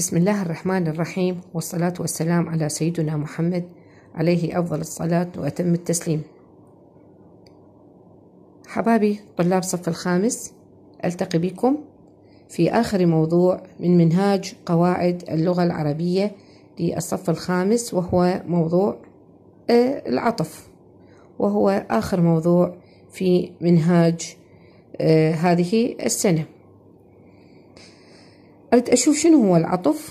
بسم الله الرحمن الرحيم والصلاة والسلام على سيدنا محمد عليه أفضل الصلاة وأتم التسليم حبابي طلاب صف الخامس ألتقي بكم في آخر موضوع من منهاج قواعد اللغة العربية للصف الخامس وهو موضوع العطف وهو آخر موضوع في منهاج هذه السنة أريد أشوف شنو هو العطف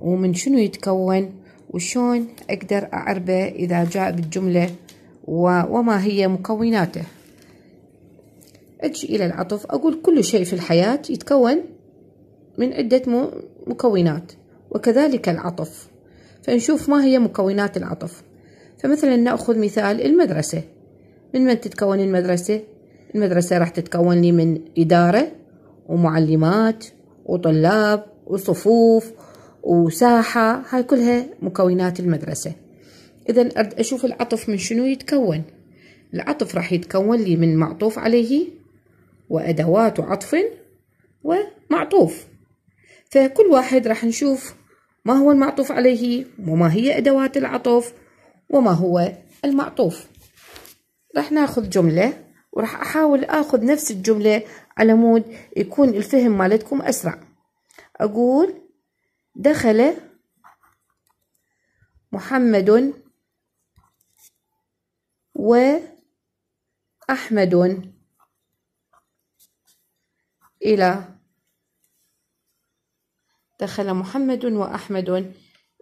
ومن شنو يتكون وشون أقدر أعربه إذا جاء بالجملة وما هي مكوناته أجي إلى العطف أقول كل شيء في الحياة يتكون من عدة مكونات وكذلك العطف فنشوف ما هي مكونات العطف فمثلا نأخذ مثال المدرسة من من تتكون المدرسة؟ المدرسة راح تتكون لي من إدارة ومعلمات وطلاب وصفوف وساحة هاي كلها مكونات المدرسة إذا أرد أشوف العطف من شنو يتكون العطف راح يتكون لي من معطوف عليه وأدوات عطف ومعطوف فكل واحد راح نشوف ما هو المعطوف عليه وما هي أدوات العطف وما هو المعطوف راح ناخذ جملة وراح أحاول أخذ نفس الجملة على مود يكون الفهم مالتكم أسرع أقول دخل محمد وأحمد إلى دخل محمد وأحمد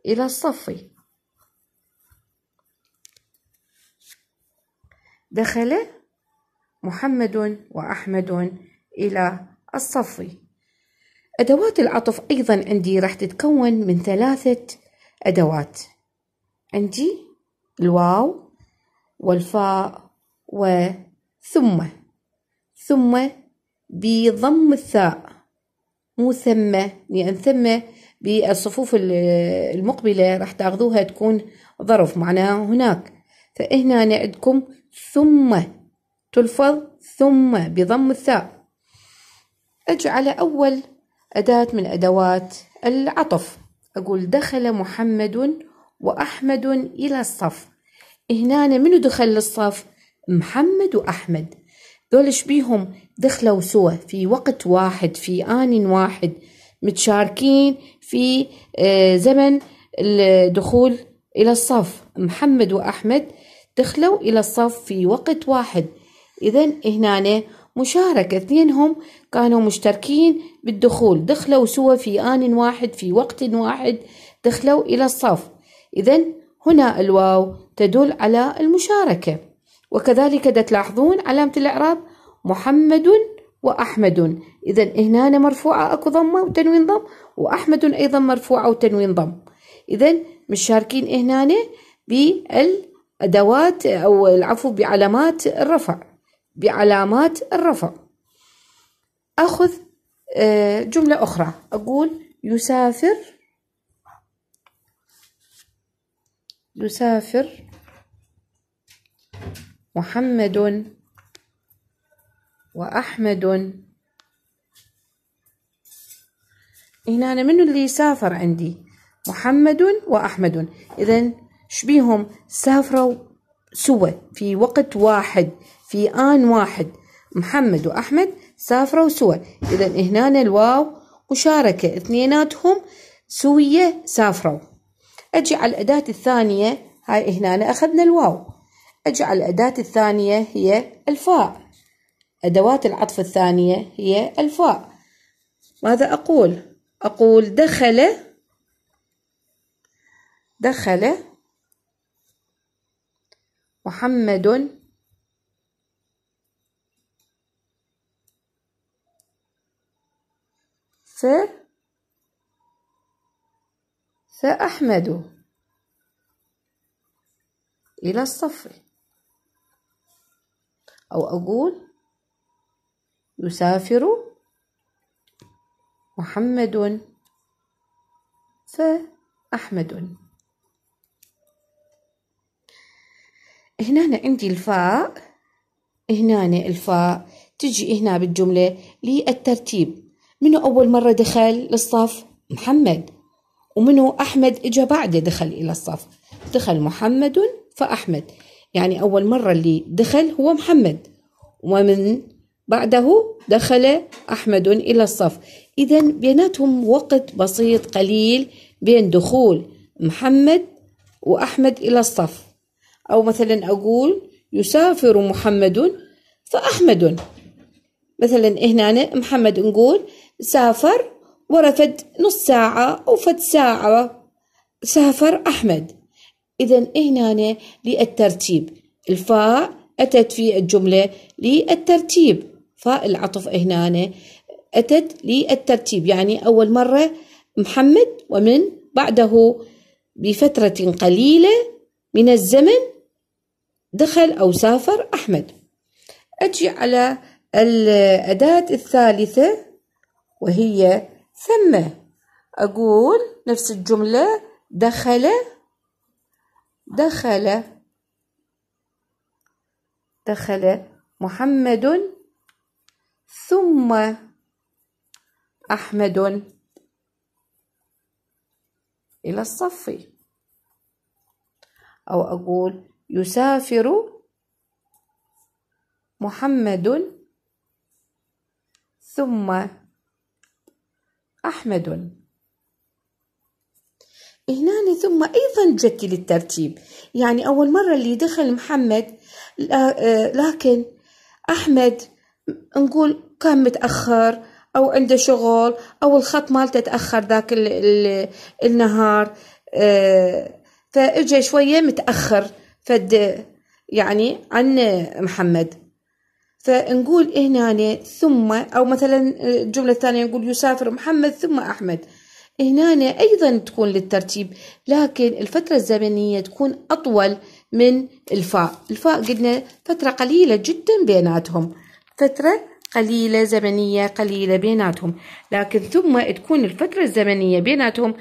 إلى الصف دخل محمد وأحمد إلى الصف أدوات العطف أيضا عندي راح تتكون من ثلاثة أدوات عندي الواو والفاء وثم ثم بضم الثاء مو ثم لأن يعني ثم بالصفوف المقبلة راح تاخذوها تكون ظرف معناها هناك فهنا عندكم ثم تلفظ ثم بضم الثاء أجعل أول أداة من أدوات العطف أقول دخل محمد وأحمد إلى الصف هنا منو دخل للصف محمد وأحمد دول بيهم دخلوا سوا في وقت واحد في آن واحد متشاركين في آه، زمن الدخول إلى الصف محمد وأحمد دخلوا إلى الصف في وقت واحد إذا هنا مشاركة اثنينهم كانوا مشتركين بالدخول دخلوا سوا في آن واحد في وقت واحد دخلوا إلى الصف إذا هنا الواو تدل على المشاركة وكذلك تلاحظون علامة الإعراب محمد وأحمد إذا هنا مرفوعة أكو ضمة وتنوين ضم وأحمد أيضا مرفوعة وتنوين ضم إذا مشاركين هنا بالأدوات أو العفو بعلامات الرفع بعلامات الرفع أخذ آه، جملة أخرى أقول يسافر يسافر محمد وأحمد هنا أنا منو اللي سافر عندي محمد وأحمد إذا شبيهم سافروا سوا في وقت واحد في آن واحد محمد وأحمد سافروا سوا إذا هنا الواو مشاركة اثنيناتهم سوية سافروا أجي على الأداة الثانية هاي هنا أخذنا الواو أجي على الأداة الثانية هي الفاء أدوات العطف الثانية هي الفاء ماذا أقول؟ أقول دخل دخل محمد س سأحمده إلى الصف أو أقول يسافر محمد فأحمد هنا عندي الفاء هنا الفاء تجي هنا بالجملة للترتيب منو أول مرة دخل للصف محمد ومنو أحمد إجا بعده دخل إلى الصف دخل محمد فأحمد يعني أول مرة اللي دخل هو محمد ومن بعده دخل أحمد إلى الصف إذا بيناتهم وقت بسيط قليل بين دخول محمد وأحمد إلى الصف أو مثلا أقول يسافر محمد فأحمد مثلا هنا محمد نقول سافر ورفد نص ساعة أو فد ساعة سافر أحمد إذا هنا للترتيب الفاء أتت في الجملة للترتيب فاء العطف هنا أتت للترتيب يعني أول مرة محمد ومن بعده بفترة قليلة من الزمن دخل أو سافر أحمد أجي على الأداة الثالثة وهي ثم أقول نفس الجملة دخل دخل دخل محمد ثم أحمد إلى الصف أو أقول يسافر محمد ثم أحمد هنا ثم أيضا جت للترتيب يعني أول مرة اللي دخل محمد آه، لكن أحمد نقول كان متأخر أو عنده شغل أو الخط مالته تأخر ذاك النهار آه، فإجا شوية متأخر فد يعني عن محمد فنقول هنا ثم أو مثلا الجملة الثانية نقول يسافر محمد ثم أحمد هنا أيضا تكون للترتيب لكن الفترة الزمنية تكون أطول من الفاء الفاء قلنا فترة قليلة جدا بيناتهم فترة قليلة زمنية قليلة بيناتهم لكن ثم تكون الفترة الزمنية بيناتهم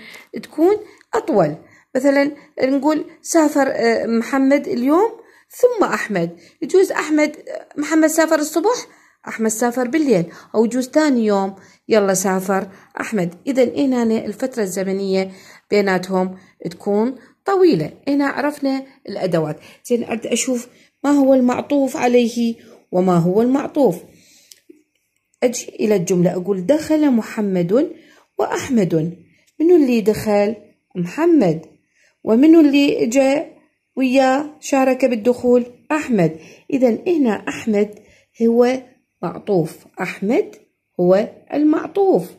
تكون أطول مثلا نقول سافر آه، محمد اليوم ثم أحمد يجوز أحمد محمد سافر الصبح أحمد سافر بالليل أو يجوز ثاني يوم يلا سافر أحمد إذا هنا الفترة الزمنية بيناتهم تكون طويلة هنا عرفنا الأدوات زين أرد أشوف ما هو المعطوف عليه وما هو المعطوف أجي إلى الجملة أقول دخل محمد وأحمد من اللي دخل محمد ومن اللي جاء وياه شارك بالدخول أحمد إذا هنا أحمد هو معطوف أحمد هو المعطوف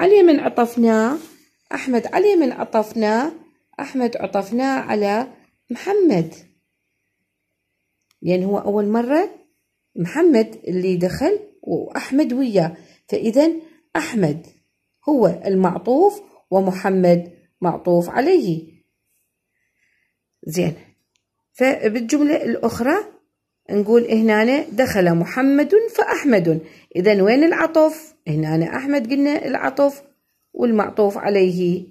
على من عطفناه أحمد على من عطفناه أحمد عطفناه على محمد لأن يعني هو أول مرة محمد اللي دخل وأحمد وياه فإذا أحمد هو المعطوف ومحمد معطوف عليه زين فبالجملة الأخرى نقول هنا دخل محمد فأحمد إذا وين العطف هنا أحمد قلنا العطف والمعطوف عليه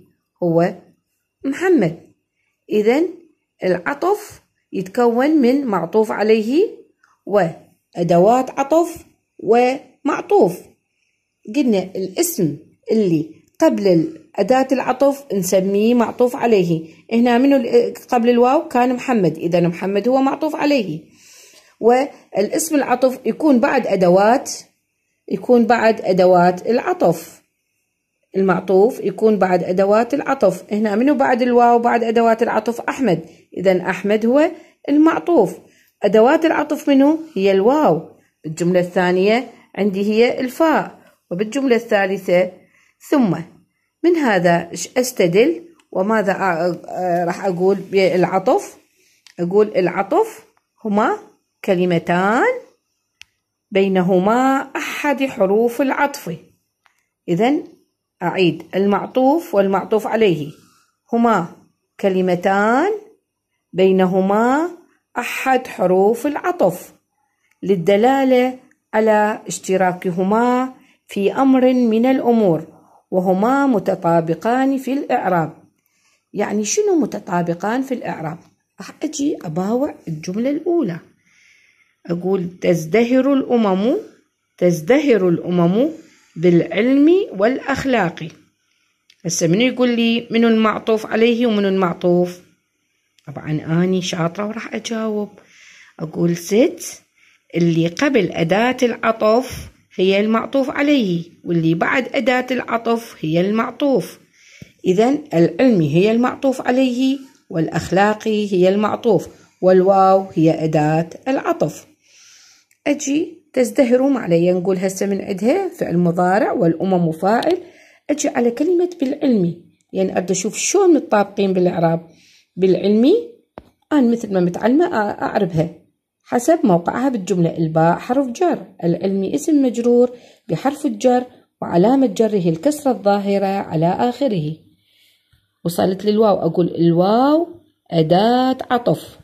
هو محمد إذا العطف يتكون من معطوف عليه وأدوات عطف ومعطوف قلنا الاسم اللي قبل أداة العطف نسميه معطوف عليه هنا منه قبل الواو كان محمد إذا محمد هو معطوف عليه والاسم العطف يكون بعد أدوات يكون بعد أدوات العطف المعطوف يكون بعد أدوات العطف هنا منه بعد الواو بعد أدوات العطف أحمد إذا أحمد هو المعطوف أدوات العطف منه هي الواو بالجملة الثانية عندي هي الفاء وبالجملة الثالثة ثم من هذا استدل وماذا راح أقول بالعطف أقول العطف هما كلمتان بينهما أحد حروف العطف إذا أعيد المعطوف والمعطوف عليه هما كلمتان بينهما أحد حروف العطف للدلالة على اشتراكهما في أمر من الأمور وهما متطابقان في الإعراب يعني شنو متطابقان في الإعراب راح أجي أباوع الجملة الأولى أقول تزدهر الأمم تزدهر الأمم بالعلم والأخلاق هسه منو يقول لي منو المعطوف عليه ومنو المعطوف طبعا أني شاطرة وراح أجاوب أقول ست اللي قبل أداة العطف هي المعطوف عليه واللي بعد أداة العطف هي المعطوف إذا العلمي هي المعطوف عليه والأخلاقي هي المعطوف والواو هي أداة العطف أجي تزدهرون علي نقول هسه من عندها فعل مضارع والأمم فاعل أجي على كلمة بالعلمي يعني أبدأ أشوف شلون متطابقين بالإعراب بالعلمي أنا مثل ما متعلمة أعربها حسب موقعها بالجملة الباء حرف جر العلمي اسم مجرور بحرف الجر وعلامة جره الكسرة الظاهرة على آخره وصلت للواو أقول الواو أداة عطف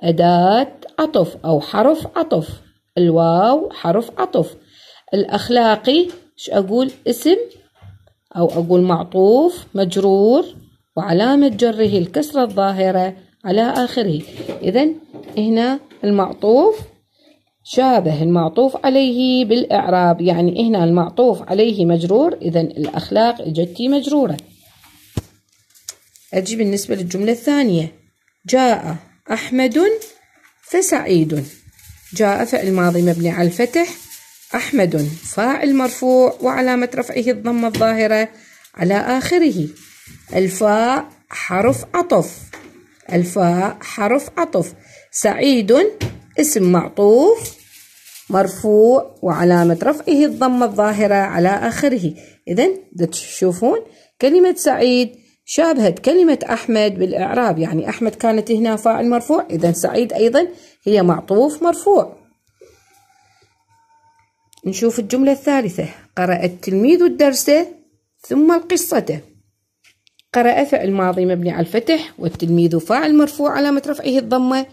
أداة عطف أو حرف عطف الواو حرف عطف الأخلاقي ش أقول اسم أو أقول معطوف مجرور وعلامة جره الكسرة الظاهرة على آخره إذن هنا المعطوف شابه المعطوف عليه بالإعراب يعني هنا المعطوف عليه مجرور إذا الأخلاق إجتي مجرورة أجي بالنسبة للجملة الثانية جاء أحمد فسعيد جاء فعل ماضي مبني على الفتح أحمد فاعل مرفوع وعلامة رفعه الضمة الظاهرة على آخره الفاء حرف عطف الفاء حرف عطف سعيد اسم معطوف مرفوع وعلامة رفعه الضمة الظاهرة على آخره إذا تشوفون كلمة سعيد شابهت كلمة أحمد بالإعراب يعني أحمد كانت هنا فاعل مرفوع إذا سعيد أيضا هي معطوف مرفوع نشوف الجملة الثالثة قرأ التلميذ الدرس ثم القصة قرأ فعل ماضي مبني على الفتح والتلميذ فاعل مرفوع علامة رفعه الضمة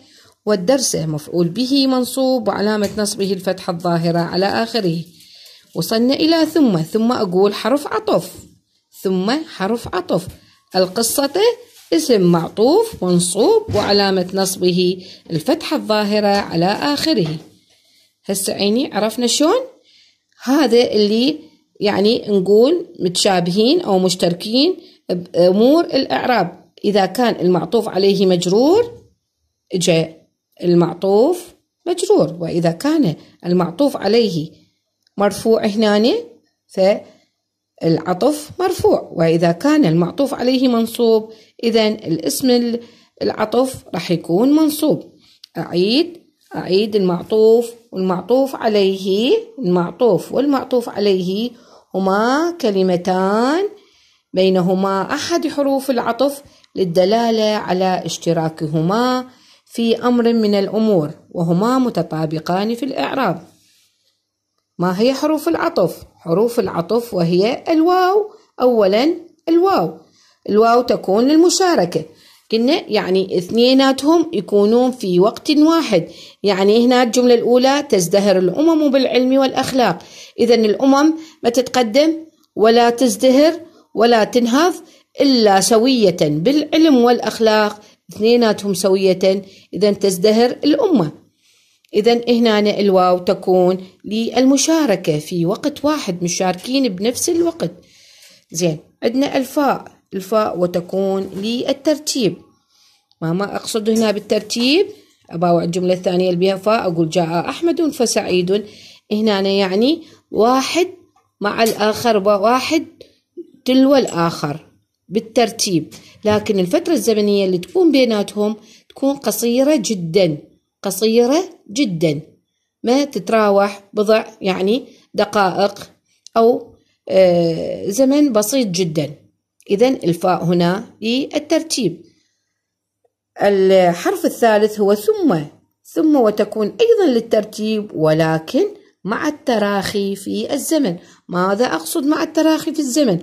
والدرسه مفعول به منصوب وعلامة نصبه الفتحة الظاهرة على آخره وصلنا إلى ثم ثم أقول حرف عطف ثم حرف عطف القصة اسم معطوف منصوب وعلامة نصبه الفتحة الظاهرة على آخره هسه عيني عرفنا شلون هذا اللي يعني نقول متشابهين أو مشتركين بأمور الإعراب إذا كان المعطوف عليه مجرور جاء المعطوف مجرور وإذا كان المعطوف عليه مرفوع هنا فالعطف مرفوع وإذا كان المعطوف عليه منصوب إذا الاسم العطف راح يكون منصوب أعيد أعيد المعطوف والمعطوف عليه المعطوف والمعطوف عليه هما كلمتان بينهما أحد حروف العطف للدلالة على اشتراكهما في أمر من الأمور وهما متطابقان في الإعراب ما هي حروف العطف؟ حروف العطف وهي الواو أولا الواو الواو تكون للمشاركة قلنا يعني اثنيناتهم يكونون في وقت واحد يعني هنا الجملة الأولى تزدهر الأمم بالعلم والأخلاق إذا الأمم ما تتقدم ولا تزدهر ولا تنهض إلا سوية بالعلم والأخلاق اثنيناتهم سوية إذا تزدهر الأمة إذا هنا الواو تكون للمشاركة في وقت واحد مشاركين بنفس الوقت زين عندنا الفاء الفاء وتكون للترتيب ما ما أقصد هنا بالترتيب أباوع الجملة الثانية اللي بها فاء أقول جاء أحمد فسعيد هنا يعني واحد مع الآخر واحد تلو الآخر بالترتيب لكن الفترة الزمنية اللي تكون بيناتهم تكون قصيرة جدا قصيرة جدا ما تتراوح بضع يعني دقائق أو آه، زمن بسيط جدا إذا الفاء هنا للترتيب الحرف الثالث هو ثم ثم وتكون أيضا للترتيب ولكن مع التراخي في الزمن ماذا أقصد مع التراخي في الزمن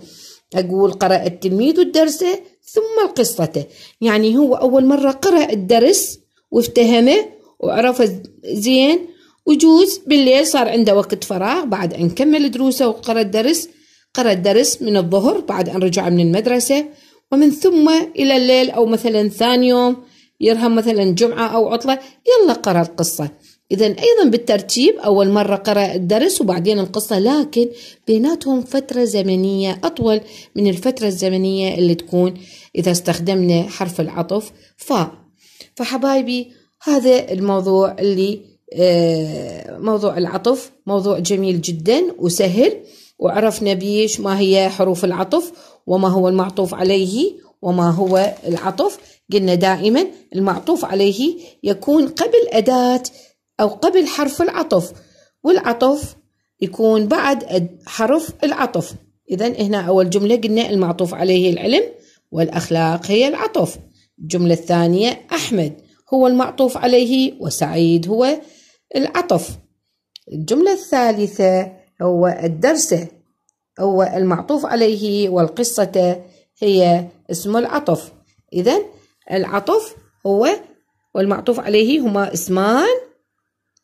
أقول قرأ التلميذ الدرس ثم القصة يعني هو أول مرة قرأ الدرس وافتهمه وعرفه زين وجوز بالليل صار عنده وقت فراغ بعد أن كمل دروسه وقرأ الدرس قرأ الدرس من الظهر بعد أن رجع من المدرسة ومن ثم إلى الليل أو مثلا ثاني يوم يرهم مثلا جمعة أو عطلة يلا قرأ القصة إذا أيضا بالترتيب أول مرة قرأ الدرس وبعدين القصة لكن بيناتهم فترة زمنية أطول من الفترة الزمنية اللي تكون إذا استخدمنا حرف العطف فا فحبايبي هذا الموضوع اللي آه، موضوع العطف موضوع جميل جدا وسهل وعرفنا بيش ما هي حروف العطف وما هو المعطوف عليه وما هو العطف قلنا دائما المعطوف عليه يكون قبل أداة أو قبل حرف العطف والعطف يكون بعد حرف العطف إذا هنا أول جملة قلنا المعطوف عليه العلم والأخلاق هي العطف الجملة الثانية أحمد هو المعطوف عليه وسعيد هو العطف الجملة الثالثة هو الدرس هو المعطوف عليه والقصة هي اسم العطف إذا العطف هو والمعطوف عليه هما اسمان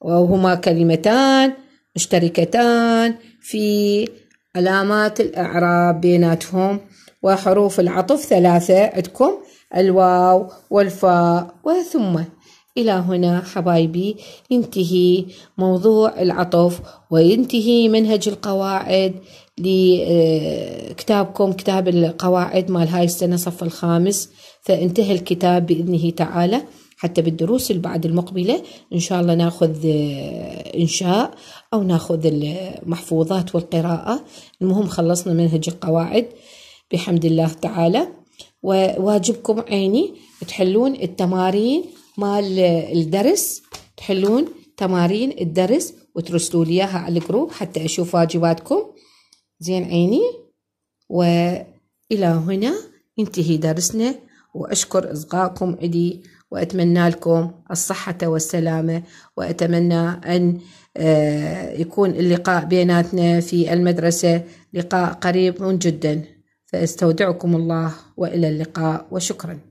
وهما كلمتان مشتركتان في علامات الإعراب بيناتهم وحروف العطف ثلاثة عندكم الواو والفاء وثم إلى هنا حبايبي ينتهي موضوع العطف وينتهي منهج القواعد لكتابكم آه، كتاب القواعد مال هاي السنة صف الخامس فانتهى الكتاب بإذنه تعالى حتى بالدروس اللي بعد المقبلة إن شاء الله ناخذ آه، إنشاء أو ناخذ المحفوظات والقراءة المهم خلصنا منهج القواعد بحمد الله تعالى وواجبكم عيني تحلون التمارين مال الدرس تحلون تمارين الدرس وترسلوا لي اياها على الجروب حتى اشوف واجباتكم زين عيني والى هنا ينتهي درسنا واشكر اصغائكم الي وأتمنى لكم الصحة والسلامة وأتمنى أن آه، يكون اللقاء بيناتنا في المدرسة لقاء قريب جدا فأستودعكم الله وإلى اللقاء وشكرا